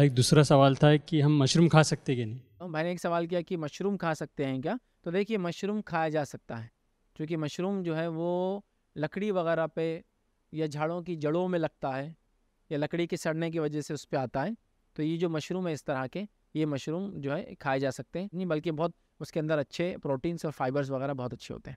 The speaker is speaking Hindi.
एक दूसरा सवाल था कि हम मशरूम खा सकते कि नहीं तो मैंने एक सवाल किया कि मशरूम खा सकते हैं क्या तो देखिए मशरूम खाया जा सकता है क्योंकि मशरूम जो है वो लकड़ी वगैरह पे या झाड़ों की जड़ों में लगता है या लकड़ी के सड़ने की वजह से उस पर आता है तो ये जो मशरूम है इस तरह के ये मशरूम जो है खाए जा सकते हैं नहीं बल्कि बहुत उसके अंदर अच्छे प्रोटीन्स और फाइबर्स वगैरह बहुत अच्छे होते हैं